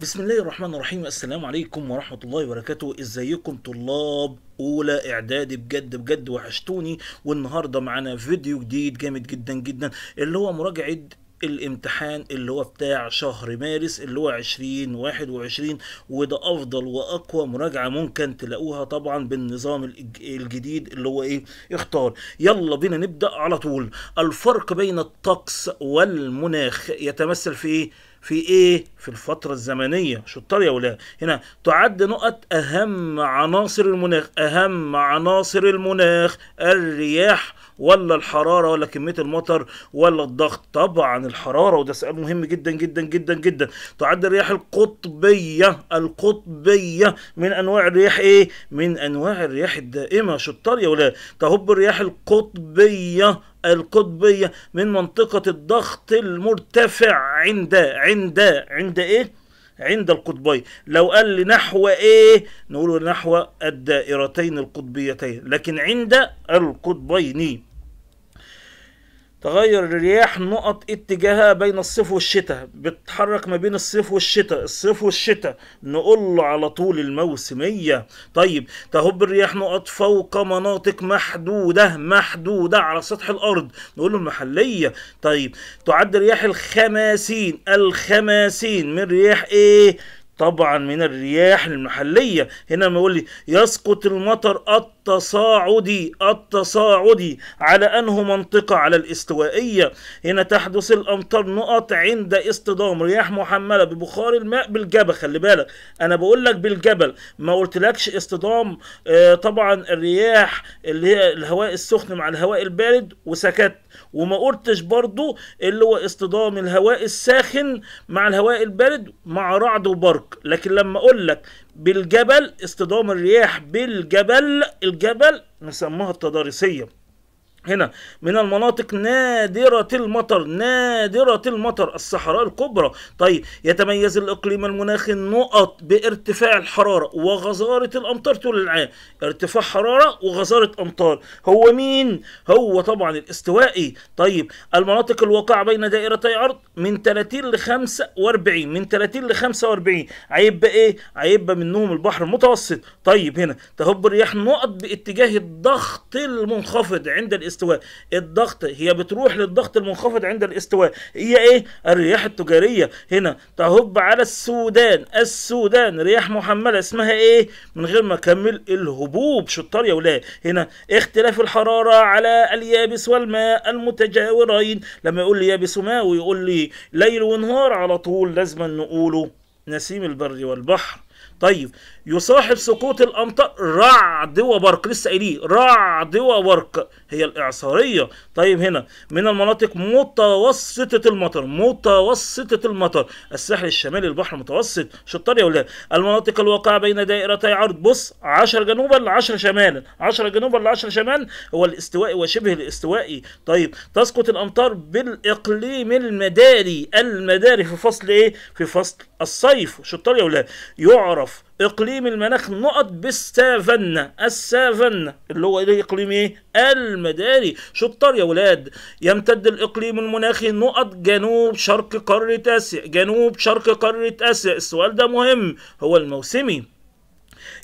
بسم الله الرحمن الرحيم السلام عليكم ورحمة الله وبركاته ازيكم طلاب اولى اعدادي بجد بجد وحشتوني والنهاردة معانا فيديو جديد جامد جدا جدا اللي هو مراجعة الامتحان اللي هو بتاع شهر مارس اللي هو 2021 وده افضل واقوى مراجعه ممكن تلاقوها طبعا بالنظام الجديد اللي هو ايه اختار يلا بينا نبدا على طول الفرق بين الطقس والمناخ يتمثل في ايه في ايه في الفتره الزمنيه شطار يا ولاد هنا تعد نقط اهم عناصر المناخ اهم عناصر المناخ الرياح ولا الحراره ولا كميه المطر ولا الضغط طبعا الحراره وده سؤال مهم جدا جدا جدا جدا تعد الرياح القطبيه القطبيه من انواع الرياح ايه من انواع الرياح الدائمه شطار يا ولاد تهب الرياح القطبيه القطبيه من منطقه الضغط المرتفع عند عند عند ايه عند القطبين لو قال لي نحو ايه نقول نحو الدائرتين القطبيتين لكن عند القطبين تغير الرياح نقط اتجاهها بين الصيف والشتاء بتتحرك ما بين الصيف والشتاء الصيف والشتاء نقول له على طول الموسمية طيب تهب الرياح نقط فوق مناطق محدودة محدودة على سطح الأرض نقول له المحلية طيب تعد رياح الخماسين الخماسين من رياح ايه طبعا من الرياح المحلية هنا ما يقول لي يسقط المطر التصاعدي التصاعدي على أنه منطقة على الاستوائية هنا تحدث الأمطار نقط عند اصطدام رياح محملة ببخار الماء بالجبل خلي بالك أنا بقول لك بالجبل ما قلتلكش اصطدام آه طبعا الرياح اللي هي الهواء السخن مع الهواء البارد وسكت وما قلتش برضو اللي هو اصطدام الهواء الساخن مع الهواء البارد مع رعد وبرق لكن لما اقول لك بالجبل اصطدام الرياح بالجبل الجبل نسموها التضاريسيه هنا من المناطق نادرة المطر نادرة المطر الصحراء الكبرى طيب يتميز الإقليم المناخي النقط بارتفاع الحرارة وغزارة الأمطار طول العام ارتفاع حرارة وغزارة أمطار هو مين؟ هو طبعا الاستوائي طيب المناطق الواقعة بين دائرتي عرض من 30 ل 45 من 30 ل 45 هيبقى إيه؟ هيبقى منهم البحر المتوسط طيب هنا تهب الرياح نقط باتجاه الضغط المنخفض عند الاستوائي الاستواء الضغط هي بتروح للضغط المنخفض عند الاستواء هي ايه الرياح التجارية هنا تهب على السودان السودان رياح محملة اسمها ايه من غير ما اكمل الهبوب شطار يا ولاد هنا اختلاف الحرارة على اليابس والماء المتجاورين لما يقول لي يابس وماء ويقول لي ليل ونهار على طول لازم نقوله نسيم البر والبحر طيب يصاحب سقوط الامطار رعد وبرق لسه قايليه رعد وبرق هي الاعصاريه طيب هنا من المناطق متوسطه المطر متوسطه المطر الساحل الشمالي البحر المتوسط شطار يا ولاد المناطق الواقعه بين دائرتي عرض بص 10 جنوبا ل 10 شمالا 10 جنوبا ل 10 شمال هو الاستوائي وشبه الاستوائي طيب تسقط الامطار بالاقليم المداري المداري في فصل ايه في فصل الصيف شطار يا ولاد يعرف اقليم المناخ نقط بالسافنة السافنة اللي هو ايه اقليم ايه المداري شطار يا ولاد يمتد الاقليم المناخي نقط جنوب شرق قارة اسيا جنوب شرق قارة اسيا السؤال ده مهم هو الموسمي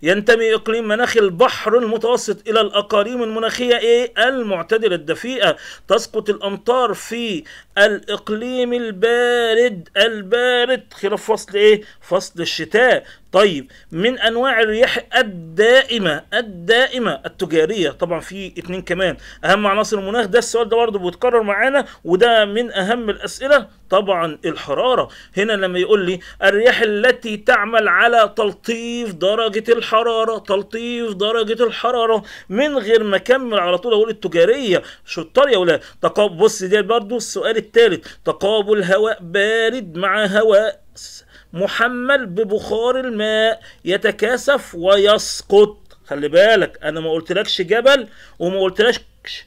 ينتمي إقليم مناخ البحر المتوسط إلى الأقاليم المناخية إيه المعتدلة الدفيئة تسقط الأمطار في الإقليم البارد البارد خلال فصل إيه فصل الشتاء طيب من انواع الرياح الدائمه الدائمه التجاريه طبعا في اتنين كمان اهم عناصر المناخ ده السؤال ده برضه بيتكرر معانا وده من اهم الاسئله طبعا الحراره هنا لما يقول لي الرياح التي تعمل على تلطيف درجه الحراره تلطيف درجه الحراره من غير ما اكمل على طول اقول التجاريه شطار يا ولاد تقابل بص ده برضه السؤال الثالث تقابل هواء بارد مع هواء محمل ببخار الماء يتكاثف ويسقط خلي بالك انا ما قلتلكش جبل وما قلتلكش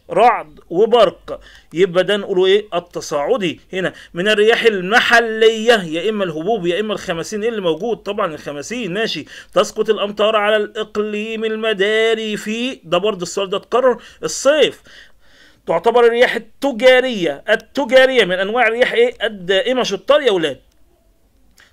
رعد وبرق يبقى ده نقوله ايه التصاعدي هنا من الرياح المحليه يا اما الهبوب يا اما الخمسين ايه اللي موجود طبعا الخمسين ماشي تسقط الامطار على الاقليم المداري في ده برضه السؤال ده اتكرر الصيف تعتبر الرياح التجاريه التجاريه من انواع الرياح ايه الدائمه شطار يا ولاد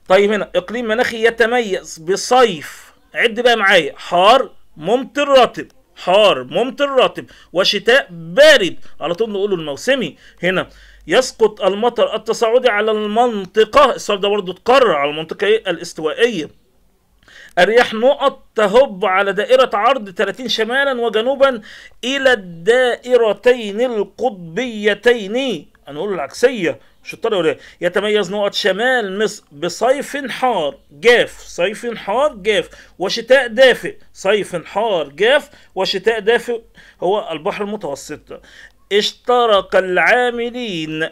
طيب هنا اقليم مناخي يتميز بصيف عد بقى معايا حار ممطر رطب حار ممطر رطب وشتاء بارد على طول نقول الموسمي هنا يسقط المطر التصاعدي على المنطقة الصيف ده برضه اتكرر على المنطقة ايه الاستوائية الرياح نقط تهب على دائرة عرض 30 شمالا وجنوبا إلى الدائرتين القطبيتين نقول العكسيه مش الطريقه القليله يتميز نقط شمال مصر بصيف حار جاف صيف حار جاف وشتاء دافئ صيف حار جاف وشتاء دافئ هو البحر المتوسط اشترك العاملين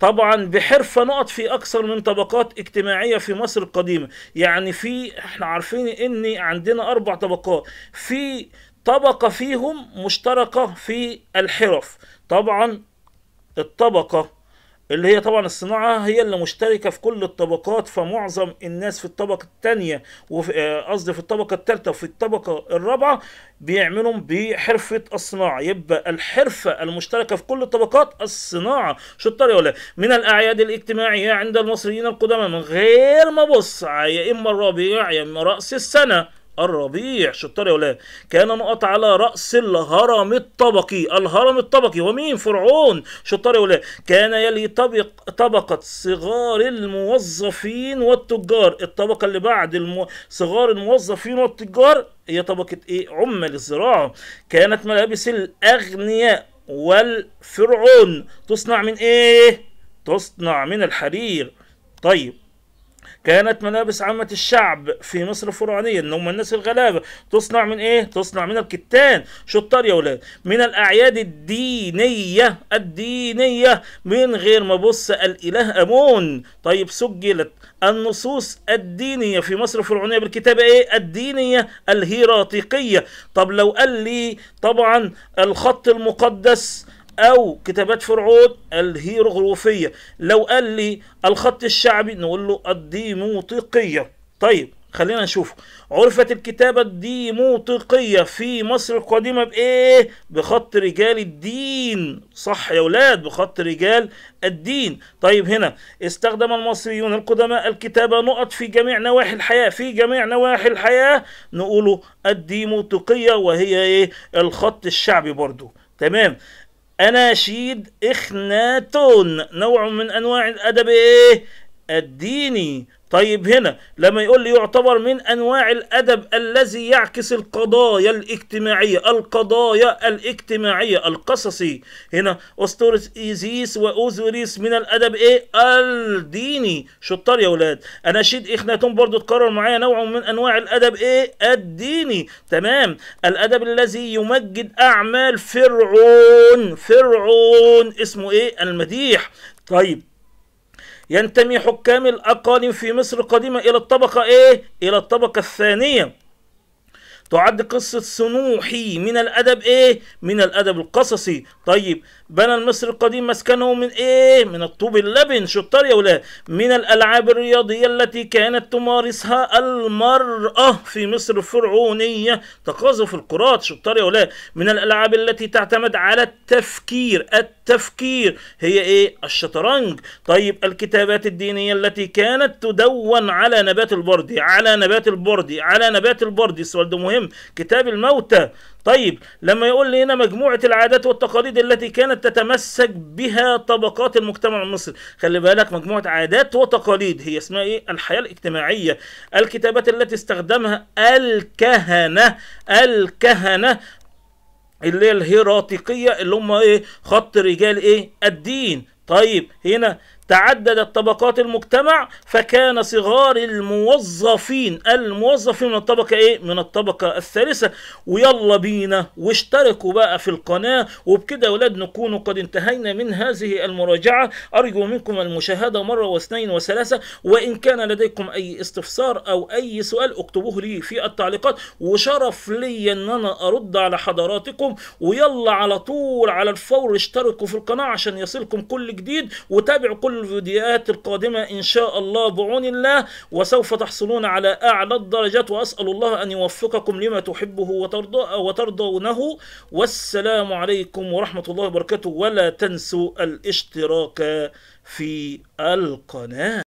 طبعا بحرفة نقط في أكثر من طبقات اجتماعية في مصر القديمة يعني في احنا عارفين ان عندنا أربع طبقات في طبقة فيهم مشتركة في الحرف طبعا الطبقة اللي هي طبعا الصناعة هي اللي مشتركة في كل الطبقات فمعظم الناس في الطبقة الثانية آه، قصدي في الطبقة الثالثة وفي الطبقة الرابعة بيعملوا بحرفة الصناعة يبقى الحرفة المشتركة في كل الطبقات الصناعة شطار ولا من الأعياد الاجتماعية عند المصريين القدماء من غير ما بص يا إما الربيع يا إما رأس السنة الربيع شطار يا ولاد إيه؟ كان نقط على رأس الهرم الطبقي الهرم الطبقي هو مين فرعون شطار يا ولاد إيه؟ كان يلي طبق طبقة صغار الموظفين والتجار الطبقة اللي بعد المو... صغار الموظفين والتجار هي طبقة ايه عمال الزراعة كانت ملابس الأغنياء والفرعون تصنع من ايه تصنع من الحرير طيب كانت ملابس عامة الشعب في مصر الفرعونية إن هم الناس الغلابة تصنع من إيه؟ تصنع من الكتان شطار يا ولاد من الأعياد الدينية الدينية من غير ما بص الإله أمون طيب سجلت النصوص الدينية في مصر الفرعونية بالكتابة إيه؟ الدينية الهيراطيقية طب لو قال لي طبعا الخط المقدس او كتابات فرعون الهيروغليفيه لو قال لي الخط الشعبي نقول له الديموطيقيه طيب خلينا نشوف عرفت الكتابة الديموطيقية في مصر القديمة بإيه؟ بخط رجال الدين صح يا ولاد بخط رجال الدين طيب هنا استخدم المصريون القدماء الكتابة نقط في جميع نواحي الحياة في جميع نواحي الحياة نقوله الديموطيقية وهي إيه؟ الخط الشعبي برضو تمام أناشيد إخناتون نوع من أنواع الأدب إيه الديني طيب هنا لما يقول لي يعتبر من انواع الادب الذي يعكس القضايا الاجتماعيه القضايا الاجتماعيه القصصي هنا اسطوره ايزيس واوزوريس من الادب ايه الديني شطار يا ولاد اناشيد اخناتون برضو تقرر معايا نوع من انواع الادب ايه الديني تمام الادب الذي يمجد اعمال فرعون فرعون اسمه ايه المديح طيب ينتمي حكام الأقاليم في مصر القديمة إلى الطبقة إيه؟ إلى الطبقة الثانية تعد قصة سنوحي من الأدب إيه؟ من الأدب القصصي طيب بنى المصري القديم مسكنه من ايه من الطوب اللبن شطار يا ولاد من الالعاب الرياضيه التي كانت تمارسها المراه في مصر الفرعونيه تقاذف الكرات شطار يا ولاد من الالعاب التي تعتمد على التفكير التفكير هي ايه الشطرنج طيب الكتابات الدينيه التي كانت تدون على نبات البردي على نبات البردي على نبات البردي السؤال ده مهم كتاب الموتى طيب لما يقول لي هنا مجموعة العادات والتقاليد التي كانت تتمسك بها طبقات المجتمع المصري خلي بالك مجموعة عادات وتقاليد هي اسمها ايه الحياة الاجتماعية الكتابات التي استخدمها الكهنة الكهنة اللي هي الهيراتيقية اللي هم ايه خط رجال ايه الدين طيب هنا تعددت طبقات المجتمع فكان صغار الموظفين الموظفين من الطبقة ايه من الطبقة الثالثة ويلا بينا واشتركوا بقى في القناة وبكده يا ولاد نكون قد انتهينا من هذه المراجعة أرجو منكم المشاهدة مرة واثنين وثلاثة وإن كان لديكم أي استفسار أو أي سؤال اكتبوه لي في التعليقات وشرف لي أن أنا أرد على حضراتكم ويلا على طول على الفور اشتركوا في القناة عشان يصلكم كل جديد وتابعوا كل الفيديوهات القادمة إن شاء الله بعون الله وسوف تحصلون على أعلى الدرجات وأسأل الله أن يوفقكم لما تحبه وترضى وترضونه والسلام عليكم ورحمة الله وبركاته ولا تنسوا الاشتراك في القناة